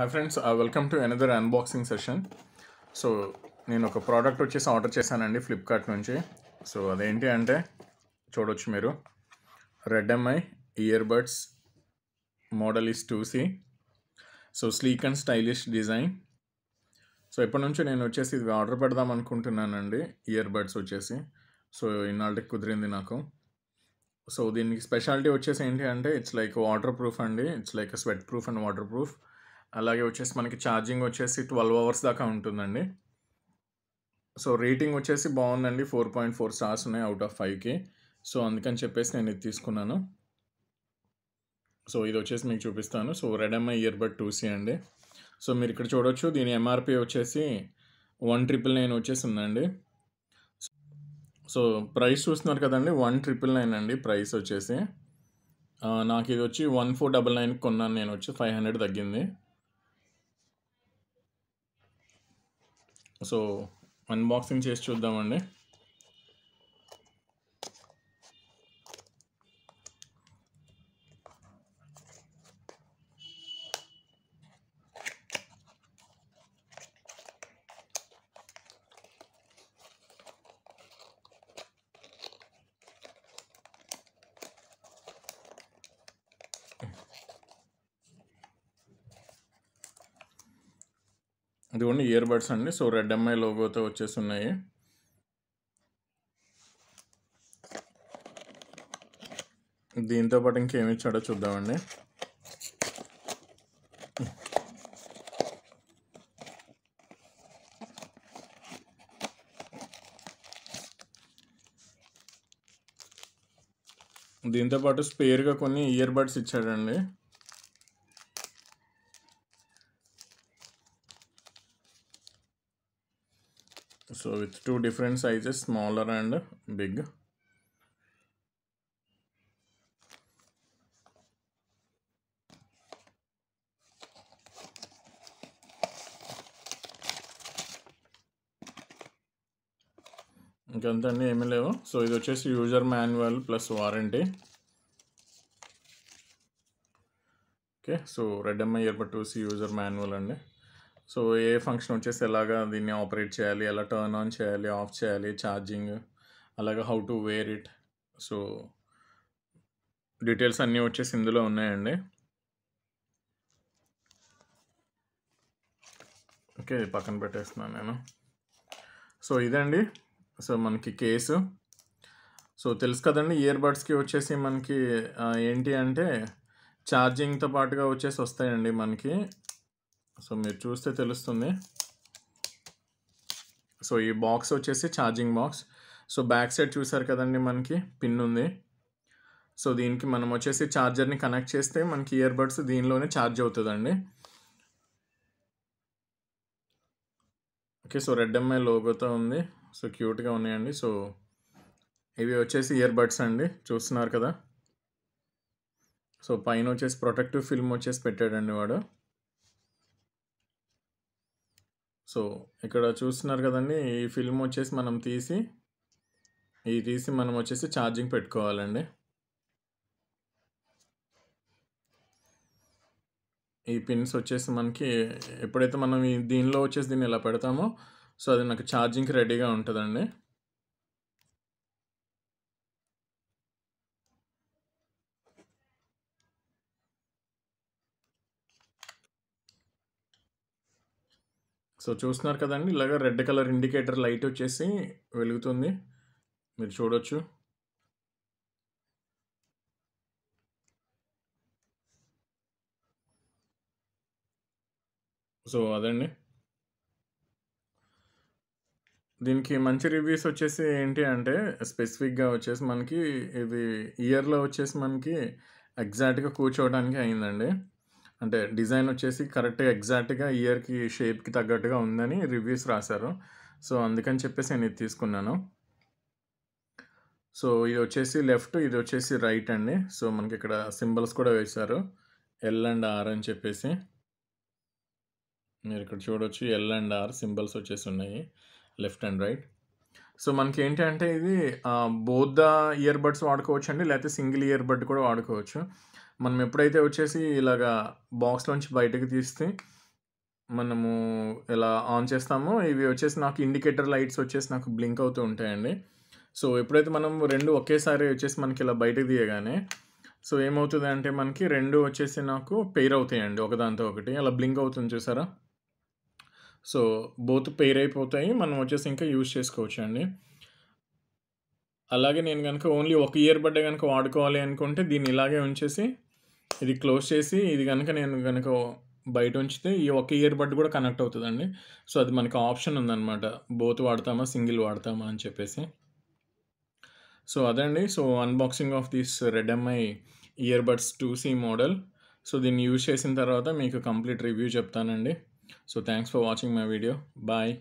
Hi friends welcome to another unboxing session so నేను ఒక product వచ్చేసి ఆర్డర్ చేశానండి ఫ్లిప్కార్ట్ నుంచి సో అదేంటి అంటే చూడొచ్చు మీరు Redmi earbuds model is two C so sleek and stylish design so ఎప్పటి నుంచో నేను వచ్చేసి ఇది ఆర్డర్ పెడదాం అనుకుంటున్నానండి ఇయర్ బడ్స్ వచ్చేసి సో ఇన్నాళ్ళకి కుదిరింది నాకు సో దీనికి స్పెషాలిటీ వచ్చేసి ఏంటి అంటే ఇట్స్ లైక్ వాటర్ ప్రూఫ్ అండి it's like sweatproof and waterproof అలాగే వచ్చేసి మనకి ఛార్జింగ్ వచ్చేసి ట్వెల్వ్ అవర్స్ దాకా ఉంటుందండి సో రేటింగ్ వచ్చేసి బాగుందండి ఫోర్ పాయింట్ ఫోర్ స్టార్స్ ఉన్నాయి అవుట్ ఆఫ్ ఫైవ్కి సో అందుకని చెప్పేసి నేను ఇది తీసుకున్నాను సో ఇది వచ్చేసి మీకు చూపిస్తాను so Redmi ear two two C అండి సో మీరు ఇక్కడ చూడొచ్చు దీని ఎంఆర్పి వచ్చేసి వన్ ట్రిపుల్ నైన్ వచ్చేసి ఉందండి సో ప్రైస్ చూస్తున్నారు కదండి వన్ ట్రిపుల్ నైన్ అండి ప్రైస్ వచ్చేసి నాకు ఇది వచ్చి వన్ ఫోర్ డబల్ నైన్కి కొన్నాను నేను వచ్చి ఫైవ్ హండ్రెడ్ తగ్గింది సో అన్బాక్సింగ్ చేసి చూద్దామండి ఇదిగోండి ఇయర్ బడ్స్ అండి సో రెడ్ ఎంఐ లోగోతో వచ్చేసి దీంతో పాటు ఇంకేమి ఇచ్చాడో చూద్దామండి దీంతోపాటు స్పేర్గా కొన్ని ఇయర్ బడ్స్ ఇచ్చాడండి so with two different sizes smaller and big ఇంకంతా ఏమీ లేవు సో ఇది వచ్చేసి user manual plus warranty okay so Redmi earbud two C user manual అండి సో ఏ ఫంక్షన్ వచ్చేసి ఎలాగా దీన్ని ఆపరేట్ చేయాలి ఎలా టర్న్ ఆన్ చేయాలి ఆఫ్ చేయాలి ఛార్జింగ్ అలాగే how to wear it so details అన్నీ వచ్చేసి ఇందులో ఉన్నాయండి ఓకే పక్కన పెట్టేస్తున్నాను నేను సో ఇదండి సో మనకి కేసు సో తెలుసు కదండి ఇయర్ బడ్స్కి వచ్చేసి మనకి ఏంటి అంటే ఛార్జింగ్తో పాటుగా వచ్చేసి వస్తాయండి మనకి సో మీరు చూస్తే తెలుస్తుంది సో ఈ బాక్స్ వచ్చేసి charging box so back side చూసారు కదండి మనకి పిన్ ఉంది సో దీనికి మనం వచ్చేసి ఛార్జర్ని కనెక్ట్ చేస్తే మనకి ఇయర్ బడ్స్ దీనిలోనే ఛార్జ్ అవుతుందండి ఓకే సో రెడ్ ఎంఐ లోగోతో ఉంది సో క్యూట్గా ఉన్నాయండి సో ఇవి వచ్చేసి ఇయర్ బడ్స్ అండి చూస్తున్నారు కదా సో పైన వచ్చేసి ప్రొటెక్టివ్ ఫిల్మ్ వచ్చేసి పెట్టాడండి వాడు సో ఇక్కడ చూస్తున్నారు కదండి ఈ ఫిల్మ్ వచ్చేసి మనం తీసి ఈ తీసి మనం వచ్చేసి ఛార్జింగ్ పెట్టుకోవాలండి ఈ పిన్స్ వచ్చేసి మనకి ఎప్పుడైతే మనం దీనిలో వచ్చేసి దీన్ని ఇలా పెడతామో సో అది నాకు ఛార్జింగ్కి రెడీగా ఉంటుందండి సో చూస్తున్నారు కదండి ఇలాగ రెడ్ కలర్ ఇండికేటర్ లైట్ వచ్చేసి వెలుగుతుంది మీరు చూడొచ్చు సో అదండి దీనికి మంచి రివ్యూస్ వచ్చేసి ఏంటి అంటే స్పెసిఫిక్గా వచ్చేసి మనకి ఇది ఇయర్లో వచ్చేసి మనకి ఎగ్జాక్ట్గా కూర్చోవడానికి అయిందండి అంటే డిజైన్ వచ్చేసి కరెక్ట్గా ఎగ్జాక్ట్గా ఇయర్కి షేప్కి తగ్గట్టుగా ఉందని రివ్యూస్ రాశారు సో అందుకని చెప్పేసి నేను ఇది తీసుకున్నాను సో ఇది వచ్చేసి లెఫ్ట్ ఇది వచ్చేసి రైట్ అండి సో మనకి ఇక్కడ సింబల్స్ కూడా వేశారు ఎల్ అండ్ ఆర్ అని చెప్పేసి మీరు ఇక్కడ చూడొచ్చు ఎల్ అండ్ ఆర్ సింబల్స్ వచ్చేసి ఉన్నాయి లెఫ్ట్ అండ్ రైట్ సో మనకి ఏంటంటే ఇది బోధ ఇయర్ బడ్స్ వాడుకోవచ్చు అండి లేకపోతే సింగిల్ ఇయర్ బడ్ కూడా వాడుకోవచ్చు మనం ఎప్పుడైతే వచ్చేసి ఇలాగా బాక్స్లోంచి బయటకు తీస్తే మనము ఇలా ఆన్ చేస్తామో ఇవి వచ్చేసి నాకు ఇండికేటర్ లైట్స్ వచ్చేసి నాకు బ్లింక్ అవుతూ ఉంటాయండి సో ఎప్పుడైతే మనం రెండు ఒకేసారి వచ్చేసి మనకి ఇలా బయటకు తీయగానే సో ఏమవుతుంది అంటే మనకి రెండు వచ్చేసి నాకు పెయిర్ అవుతాయండి ఒకదాంతో ఒకటి అలా బ్లింక్ అవుతుంది చూసారా సో బోత్ పేర్ అయిపోతాయి మనం వచ్చేసి ఇంకా యూజ్ చేసుకోవచ్చు అండి అలాగే నేను కనుక ఓన్లీ ఒక ఇయర్ బడ్డే కనుక వాడుకోవాలి అనుకుంటే దీన్ని ఇలాగే ఉంచేసి ఇది క్లోజ్ చేసి ఇది కనుక నేను కనుక బయట ఉంచితే ఈ ఒక ఇయర్ బడ్ కూడా కనెక్ట్ అవుతుందండి సో అది మనకి ఆప్షన్ ఉందన్నమాట బోత్ వాడతామా సింగిల్ వాడతామా అని చెప్పేసి సో అదండి so unboxing of this Redmi earbuds two C model so దీన్ని యూజ్ చేసిన తర్వాత మీకు కంప్లీట్ రివ్యూ చెప్తానండి So thanks for watching my video. Bye.